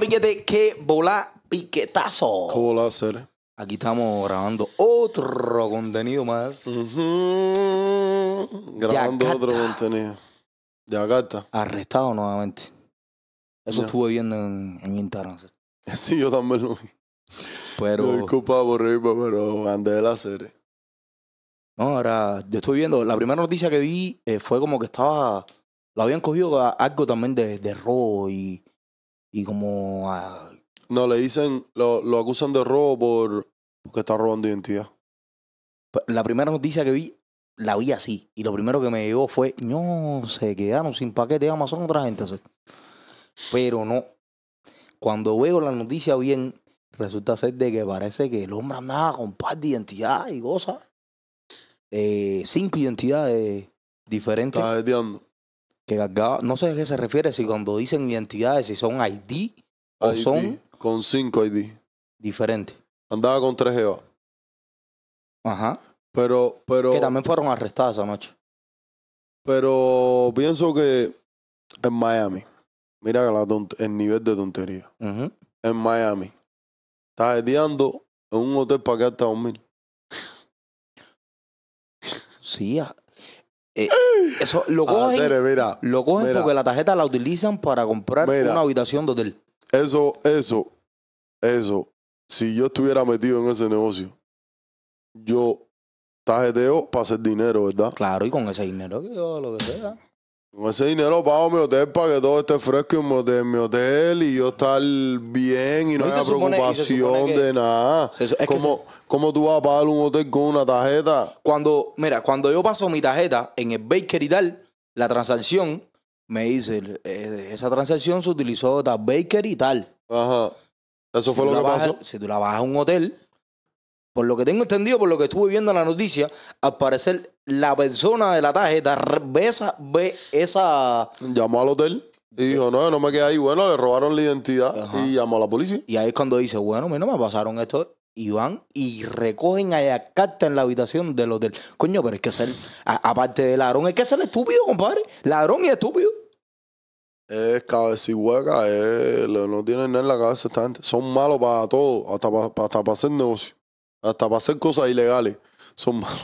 Piquete, que volá piquetazo. ¿Cómo Aquí estamos grabando otro contenido más. Grabando otro contenido. de está Arrestado nuevamente. Eso estuve viendo en, Instagram. sí. yo también lo vi. Pero. Disculpa por reírme, pero andé de la serie. ahora, yo estoy viendo. La primera noticia que vi eh, fue como que estaba. Lo habían cogido algo también de, de robo y, y como... No, le dicen, lo, acusan de robo por, porque está robando identidad. La primera noticia que vi, la vi así. Y lo primero que me llegó fue, no, se quedaron sin paquete de Amazon otra gente. Pero no. Cuando veo la noticia bien, resulta ser de que parece que el hombre andaba con paz de identidad y cosas. Eh, cinco identidades diferentes que no sé a qué se refiere, si cuando dicen identidades, si son ID o son... Con cinco ID. Diferente. Andaba con tres Eva. Ajá. Pero, pero... Que también fueron arrestadas esa noche. Pero pienso que en Miami, mira la el nivel de tontería. En Miami, estás ideando en un hotel para que hasta mil Sí, eh, eso lo ah, cogen, lo cogen porque la tarjeta la utilizan para comprar una habitación de hotel. Eso, eso, eso. Si yo estuviera metido en ese negocio, yo tarjeteo para hacer dinero, ¿verdad? Claro, y con ese dinero que yo lo que sea. Ese dinero pago mi hotel para que todo esté fresco en mi hotel, y yo estar bien y no, haya preocupación de nada. es ¿Cómo, tú vas a pagar un hotel con una tarjeta? Cuando, mira, cuando yo paso mi tarjeta en el Baker y tal, la transacción me dice, eh, esa transacción se utilizó de Baker y tal. Ajá. Eso fue lo que pasó. Si tú la bajas a un hotel, por lo que tengo entendido, por lo que estuve viendo en la noticia, al parecer la persona de la tarjeta ve esa... Llamó al hotel. Y dijo, no, no me quedé ahí. Bueno, le robaron la identidad y llamó a la policía. Y ahí es cuando dice, bueno, mira, me pasaron esto. Y van y recogen a la carta en la habitación del hotel. Coño, pero es que ser, aparte de ladrón, es que ser estúpido, compadre. Ladrón y estúpido. Es y hueca. no tienen en la cabeza están, Son malos para todo, hasta hasta para hacer negocio. Hasta para hacer cosas ilegales son malos.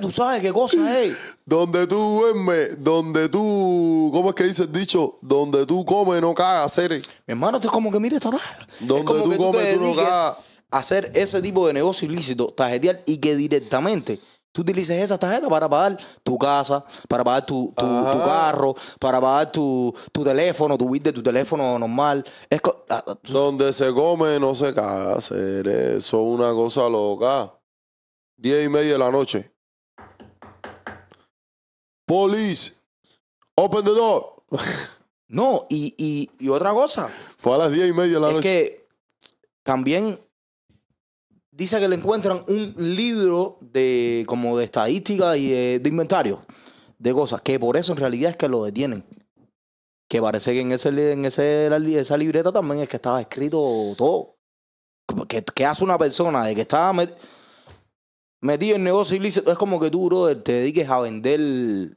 tú sabes qué cosa es. Donde tú duermes, donde tú. ¿Cómo es que dice el dicho? Donde tú comes, no cagas, seres. Mi hermano, tú es como que mire esta tarde. Donde tú comes, tú no cagas. Hacer ese tipo de negocio ilícito, tajetear y que directamente Tú utilizas esa tarjeta para pagar tu casa, para pagar tu, carro, para pagar tu, teléfono, tu bill de tu teléfono normal. Ah, ah, Donde se come no se casa, Eso es una cosa loca. Diez y media de la noche. Police. Open the door. no, y, y, y otra cosa Fue a las diez y media de la noche. es que también dice que le encuentran un libro de como de estadística y de, inventario de cosas, que por eso en realidad es que lo detienen. Que parece que en, ese, en ese, esa libreta también es que estaba escrito todo. ¿Qué, que hace una persona de que estaba metido en negocio ilícito? Es como que tú, brother, te dediques a vender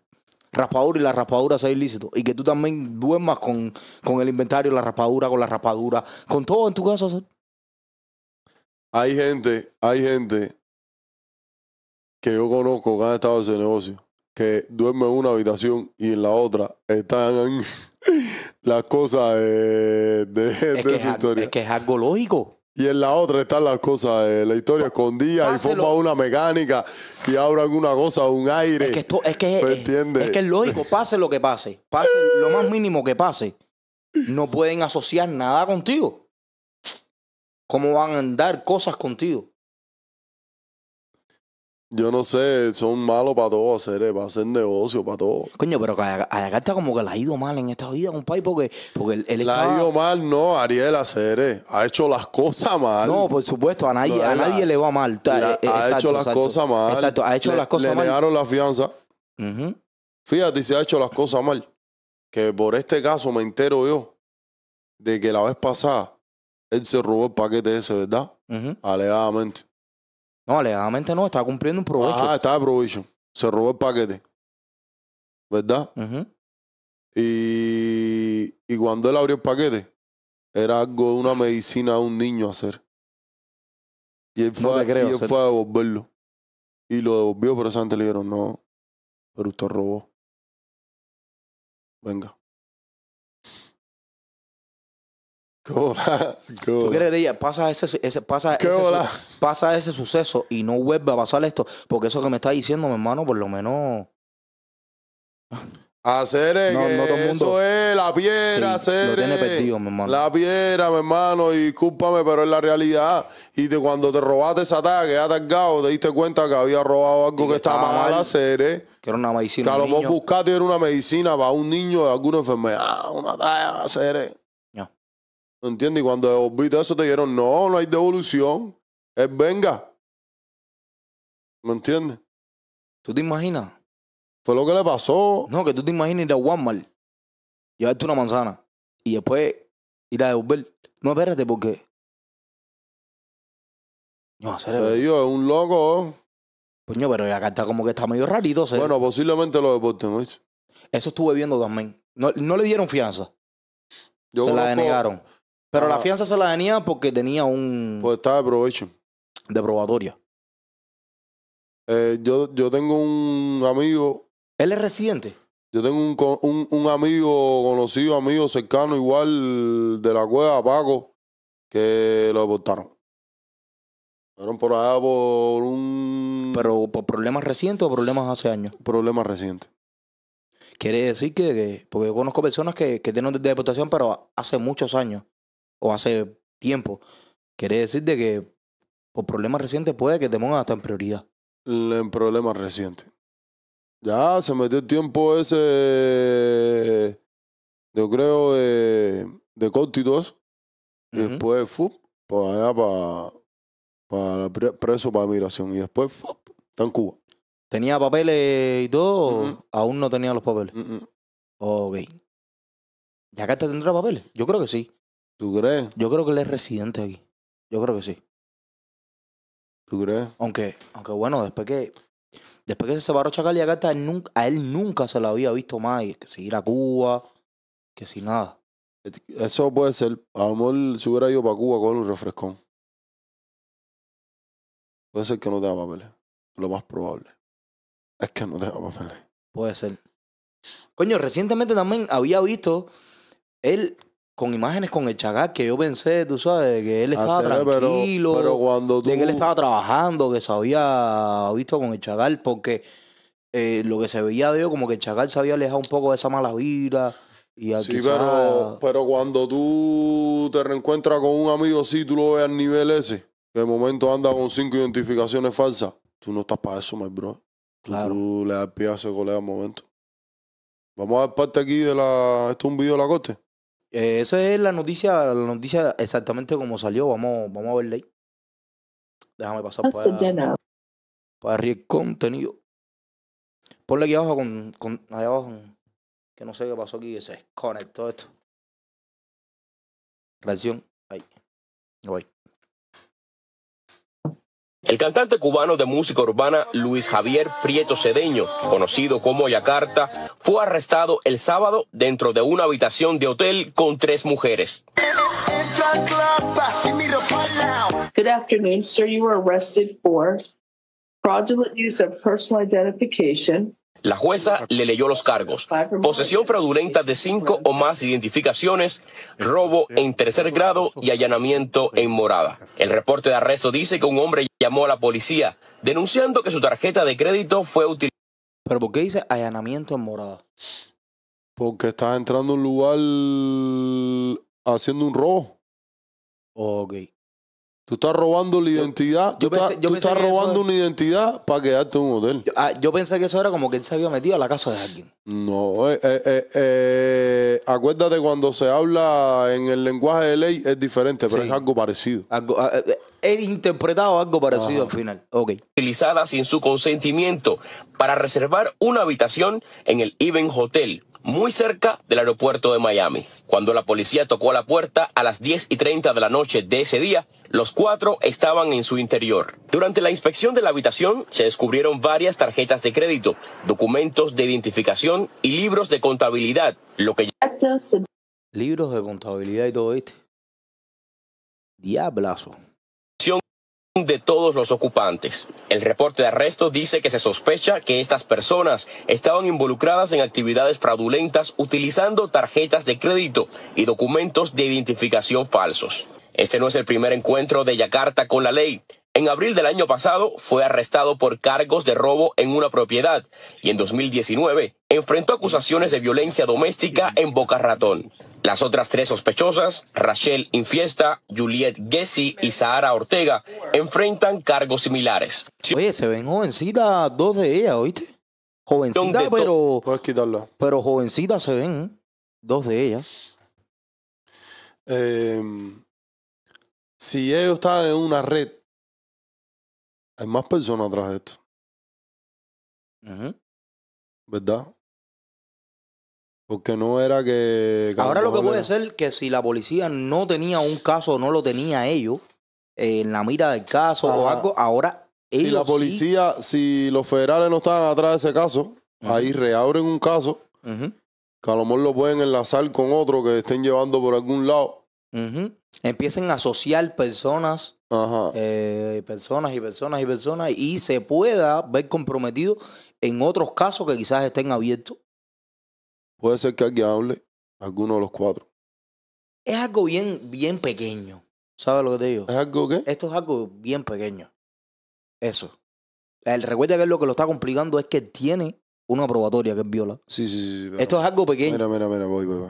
raspadura y la raspadura sea ilícito. Y que tú también duermas con, con el inventario, la raspadura, con la raspadura, con todo en tu casa. Hay gente, hay gente que yo conozco que han estado en ese negocio, que duerme en una habitación y en la otra están las cosas de, de, historia. Es que es algo lógico. Y en la otra están las cosas, de la historia pues, escondida, y forma una mecánica, y abran alguna cosa, un aire. Es que es es, que es lógico, pase lo que pase, pase lo más mínimo que pase, no pueden asociar nada contigo. ¿Cómo van a andar cosas contigo? Yo no sé, son malos para todo hacer, eh, para hacer negocio, para todo. Coño, pero a, la como que le ha ido mal en esta vida, compadre, porque, porque él, ha ido mal, no, Ariel hacer, eh, ha hecho las cosas mal. No, por supuesto, a nadie, le va mal. Eh, ha hecho las cosas mal. Exacto, ha hecho las cosas mal. Le negaron la fianza. Fíjate, si ha hecho las cosas mal. Que por este caso me entero yo de que la vez pasada él se robó el paquete ese, ¿verdad? Alegadamente. No, alegadamente no, estaba cumpliendo un provecho. Ajá, estaba de provecho. Se robó el paquete. ¿Verdad? y, y cuando él abrió el paquete, era algo de una medicina a un niño hacer. Y él fue, y fue a devolverlo. Y lo devolvió, pero antes le dijeron, no, pero usted robó. Venga. Qué ¿Tú quieres Pasa ese, ese pasa, ese, pasa ese suceso y no vuelve a pasar esto. Porque eso que me estás diciendo, mi hermano, por lo menos. Hacer eso es la piedra, hacer. La piedra, mi hermano, y discúlpame, pero es la realidad. Y de cuando te robaste esa ataque, atacado, te diste cuenta que había robado algo que, estaba mal, hacer, ¿eh? Que era una medicina. Que lo buscaste era una medicina para un niño de alguna enfermedad, una talla, hacer, ¿eh? ¿No entiendes? Y cuando viste eso te dijeron, no, no hay devolución. Es venga. ¿Me entiendes? ¿Tú te imaginas? Fue lo que le pasó. No, que tú te imaginas ir a Walmart, llevarte una manzana y después ir a devolver. No, espérate, porque. No, cerebro. es un loco. Coño, pero acá está como que está medio rarito, Bueno, posiblemente lo deporten, ¿oíste? Eso estuve viendo también. No, le dieron fianza. Se la denegaron. Pero la ah. fianza se la tenía porque tenía un. Pues estaba de provecho. De probatoria. Eh, yo, yo tengo un amigo. ¿Él es residente? Yo tengo un, un, amigo conocido, amigo cercano, igual de la cueva, Paco, que lo deportaron. Fueron por allá por un. ¿Pero por problemas recientes o problemas hace años? Problemas recientes. Quiere decir que, porque yo conozco personas que, tienen de deportación, pero hace muchos años o hace tiempo. Quiere decir de que por problemas recientes puede que te pongan hasta en prioridad. En problemas recientes. Ya se metió el tiempo ese, yo creo, de, de y todo eso. después, fup, para allá, para, para preso para migración. Y después, fup, está en Cuba. ¿Tenía papeles y todo? aún no tenía los papeles. Uh ya acá te tendrá papeles? Yo creo que sí. ¿Tú crees? Yo creo que él es residente aquí. Yo creo que sí. ¿Tú crees? Aunque, aunque bueno, después que después que se separó Chacal y Agata, a él nunca se la había visto más. que si ir a Cuba, que si nada. Eso puede ser. A lo mejor se hubiera ido para Cuba con un refrescón. Puede ser que no tenga papeles. Lo más probable es que no tenga papeles. Puede ser. Coño, recientemente también había visto él con imágenes con el Chagal que yo pensé, tú sabes, que él ah, estaba tranquilo, pero, cuando tú... de que él estaba trabajando, que se había visto con el Chagal, porque eh, lo que se veía de como que el Chagal se había alejado un poco de esa mala vida. Y sí, pero, cuando tú te reencuentras con un amigo, sí, tú lo ves al nivel ese, que de momento anda con cinco identificaciones falsas, tú no estás para eso, my bro. claro. le das pie a ese colega al momento. Vamos a ver parte aquí de la... ¿Esto es un video de la corte? Eh, esa es la noticia, la noticia exactamente como salió. Vamos, vamos a verla ahí. Déjame pasar para, para arriba el contenido. Ponle aquí abajo con, con abajo. Que no sé qué pasó aquí, que se desconectó esto. Reacción. Ahí. Voy. El cantante cubano de música urbana Luis Javier Prieto Cedeño, conocido como Yakarta, fue arrestado el sábado dentro de una habitación de hotel con tres mujeres. Good afternoon, sir. You were arrested for fraudulent use of personal identification, la jueza le leyó los cargos. Posesión fraudulenta de cinco o más identificaciones, robo en tercer grado y allanamiento en morada. El reporte de arresto dice que un hombre llamó a la policía denunciando que su tarjeta de crédito fue utilizada. ¿Pero por qué dice allanamiento en morada? Porque está entrando a un lugar haciendo un robo. Ok. Tú estás robando la identidad. Yo, tú, estás robando una identidad para quedarte en un hotel. Ah, yo, pensé que eso era como que él se había metido a la casa de alguien. No, eh, eh, eh, acuérdate cuando se habla en el lenguaje de ley es diferente, pero es algo parecido. Algo, ah, he interpretado algo parecido al final. Utilizada sin su consentimiento para reservar una habitación en el Even Hotel, muy cerca del aeropuerto de Miami. Cuando la policía tocó la puerta a las 10 y 30 de la noche de ese día, los cuatro estaban en su interior. Durante la inspección de la habitación se descubrieron varias tarjetas de crédito, documentos de identificación y libros de contabilidad, lo que... Libros de contabilidad y todo esto. Diablazo de todos los ocupantes. El reporte de arresto dice que se sospecha que estas personas estaban involucradas en actividades fraudulentas utilizando tarjetas de crédito y documentos de identificación falsos. Este no es el primer encuentro de Yakarta con la ley. En abril del año pasado fue arrestado por cargos de robo en una propiedad y en 2019 enfrentó acusaciones de violencia doméstica en Boca Ratón. Las otras tres sospechosas, Rachel Infiesta, Juliette Gessi y Sahara Ortega, enfrentan cargos similares. Oye, se ven jovencitas dos de ellas, ¿oíste? Jovencitas, pero... Puedes quitarla. Pero jovencitas se ven, dos de ellas. Eh, si ellos están en una red, hay más personas atrás de esto. ¿Verdad? Porque no era que. Ahora lo que puede ser que si la policía no tenía un caso, no lo tenía ellos eh, en la mira del caso o algo, ahora. Ellos si la policía, si los federales no estaban atrás de ese caso, ahí reabren un caso, que a lo mejor lo pueden enlazar con otro que estén llevando por algún lado. Empiecen a asociar personas, eh, personas y personas y personas, y se pueda ver comprometido en otros casos que quizás estén abiertos Puede ser que alguien hable alguno de los cuatro. Es algo bien, bien pequeño. ¿Sabes lo que te digo? ¿Es algo qué? Esto es algo bien pequeño. Eso. El de que lo que lo está complicando es que tiene una probatoria que es viola. Sí, sí, sí. Esto es algo pequeño. Mira, mira, mira, voy, voy,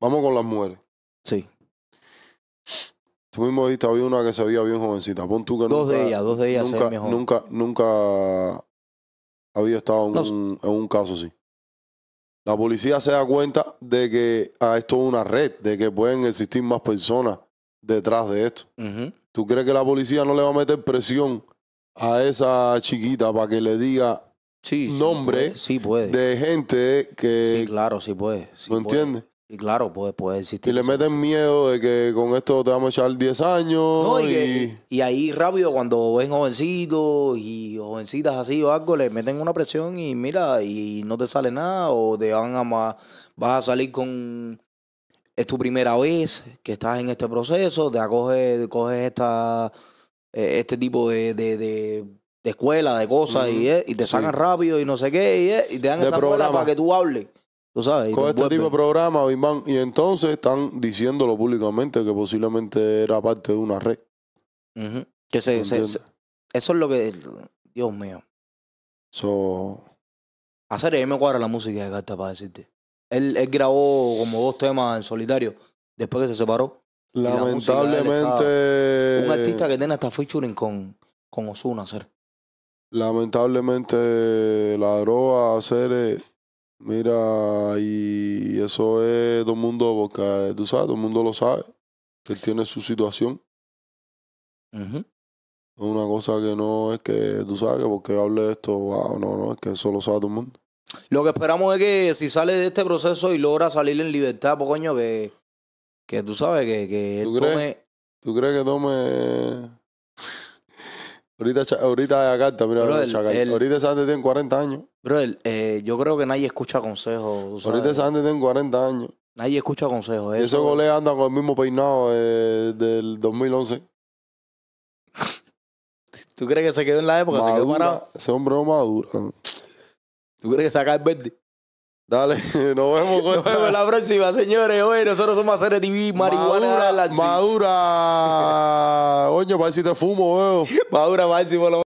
Vamos con las mujeres. Sí. Tú mismo dijiste, había una que se veía bien jovencita. Pon tú que dos de ellas, dos de ellas. Nunca, nunca, nunca había estado en, un, en un caso así la policía se da cuenta de que a ah, esto es una red, de que pueden existir más personas detrás de esto. ¿Tú crees que la policía no le va a meter presión a esa chiquita para que le diga nombre de gente que... claro, sí puede. ¿No entiendes? Y claro, pues puede existir. Y le meten miedo de que con esto te vamos a echar 10 años. y, ahí rápido, cuando ven jovencitos y jovencitas así o algo, le meten una presión y mira, y no te sale nada, o te van a más, vas a salir con. Es tu primera vez que estás en este proceso, te acoges, coges esta, e, este tipo de, de, de escuela, de cosas, y, te sacan rápido y no sé qué, y, te dan esa programa. para que tú hables. Con este tipo de programa, Y entonces están diciéndolo públicamente que posiblemente era parte de una red. Que se, eso es lo que. Dios mío. So. Hacer, él me cuadra la música de Gata para decirte. Él, grabó como dos temas en solitario después que se separó. Lamentablemente. un artista que tiene hasta featuring con, con Osuna, hacer. Lamentablemente, la droga, hacer eh, Mira, y eso es todo el mundo, porque eh, tú sabes, todo el mundo lo sabe. Él tiene su situación. Una cosa que no es que tú sabes que porque hable esto, wow, no, no, es que eso lo sabe todo el mundo. Lo que esperamos es que si sale de este proceso y logra salir en libertad, pues coño, que, que tú sabes que, que él tome. ¿Tú crees que tome Ahorita, ahorita Yakarta, mira, brother, Chacal, ahorita esa tiene 40 años. Bro, eh, yo creo que nadie escucha consejos. Ahorita esa tiene 40 años. Nadie escucha consejos. y ese anda con el mismo peinado eh, del 2011. ¿Tú crees que se quedó en la época? Madura, se quedó Ese hombre no ¿Tú crees que saca el verde? Dale, nos vemos. Con nos vemos la próxima, señores. Hoy nosotros somos Hacer TV, marihuana. Madura, la... madura. Oño, para fumo. si te fumo, veo. Madura, máximo.